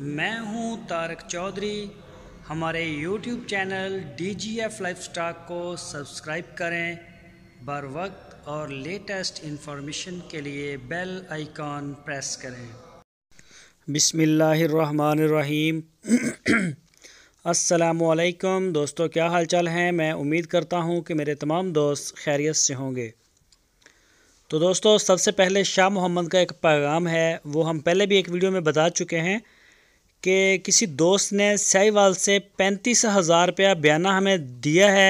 मैं हूं तारक चौधरी हमारे YouTube channel D G F life stock को सब्सक्राइब करें बर वक्त और लेटेस्ट इन्फॉर्मेशन के लिए बेल आइकॉन प्रेस करें बिसमीम असलकम दोस्तों क्या हालचाल हैं मैं उम्मीद करता हूं कि मेरे तमाम दोस्त खैरियत से होंगे तो दोस्तों सबसे पहले शाह मोहम्मद का एक पैगाम है वो हम पहले भी एक वीडियो में बता चुके हैं कि किसी दोस्त ने साहिवाल से पैंतीस हज़ार रुपया बयाना हमें दिया है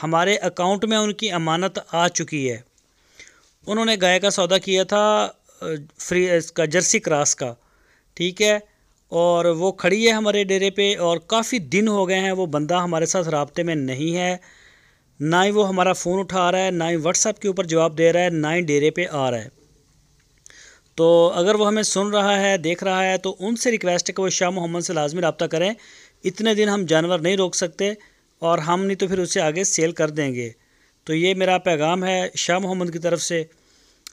हमारे अकाउंट में उनकी अमानत आ चुकी है उन्होंने गाय का सौदा किया था फ्री इसका जर्सी क्रास का ठीक है और वो खड़ी है हमारे डेरे पे और काफ़ी दिन हो गए हैं वो बंदा हमारे साथ रबते में नहीं है ना ही वो हमारा फ़ोन उठा रहा है ना ही व्हाट्सएप के ऊपर जवाब दे रहा है ना ही डेरे पे आ रहा है तो अगर वो हमें सुन रहा है देख रहा है तो उनसे रिक्वेस्ट है कि वो शाह मोहम्मद से लाजमी रबता करें इतने दिन हम जानवर नहीं रोक सकते और हम नहीं तो फिर उसे आगे सेल कर देंगे तो ये मेरा पैगाम है शाह मोहम्मद की तरफ से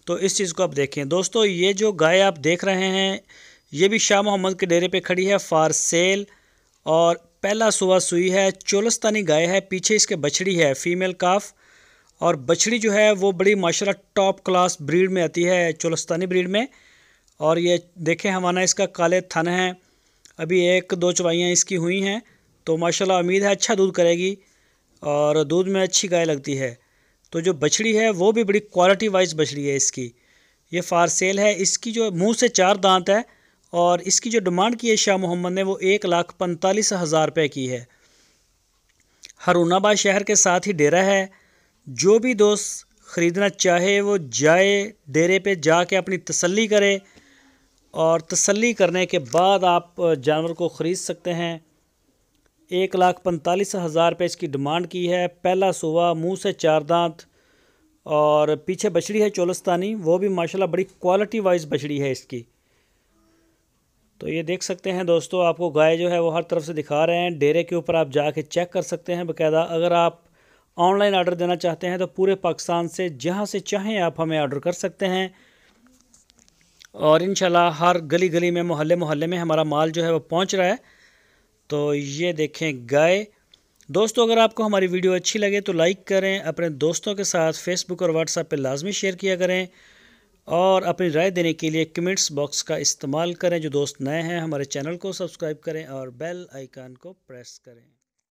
तो इस चीज़ को आप देखें दोस्तों ये जो गाय आप देख रहे हैं ये भी शाह मोहम्मद के डेरे पे खड़ी है फार सेल और पहला सुबह सुई है चोलस्तानी गाय है पीछे इसके बछड़ी है फीमेल काफ और बछड़ी जो है वो बड़ी माशा टॉप क्लास ब्रीड में आती है चुलस्तानी ब्रीड में और ये देखें हमारा इसका काले थन है अभी एक दो चवाइयाँ इसकी हुई हैं तो माशाल्लाह उम्मीद है अच्छा दूध करेगी और दूध में अच्छी गाय लगती है तो जो बछड़ी है वो भी बड़ी क्वालिटी वाइज बछड़ी है इसकी ये फार सेल है इसकी जो मुंह से चार दांत है और इसकी जो डिमांड की है शाह मोहम्मद ने वो एक लाख पैंतालीस हज़ार रुपये की है हरुणाबाद शहर के साथ ही डेरा है जो भी दोस्त ख़रीदना चाहे वो जाए डेरे पे जाके अपनी तसल्ली करे और तसल्ली करने के बाद आप जानवर को ख़रीद सकते हैं एक लाख पैंतालीस हज़ार रुपये इसकी डिमांड की है पहला सुबह मुंह से चार दांत और पीछे बछड़ी है चोलस्तानी वो भी माशाल्लाह बड़ी क्वालिटी वाइज बछड़ी है इसकी तो ये देख सकते हैं दोस्तों आपको गाय जो है वो हर तरफ से दिखा रहे हैं डेरे के ऊपर आप जाके चेक कर सकते हैं बकायदा अगर आप ऑनलाइन ऑर्डर देना चाहते हैं तो पूरे पाकिस्तान से जहाँ से चाहें आप हमें ऑर्डर कर सकते हैं और इन हर गली गली में मोहल्ले मोहल्ले में हमारा माल जो है वो पहुँच रहा है तो ये देखें गाय दोस्तों अगर आपको हमारी वीडियो अच्छी लगे तो लाइक करें अपने दोस्तों के साथ फेसबुक और व्हाट्सएप पर लाजमी शेयर किया करें और अपनी राय देने के लिए कमेंट्स बॉक्स का इस्तेमाल करें जो दोस्त नए हैं हमारे चैनल को सब्सक्राइब करें और बेल आइकान को प्रेस करें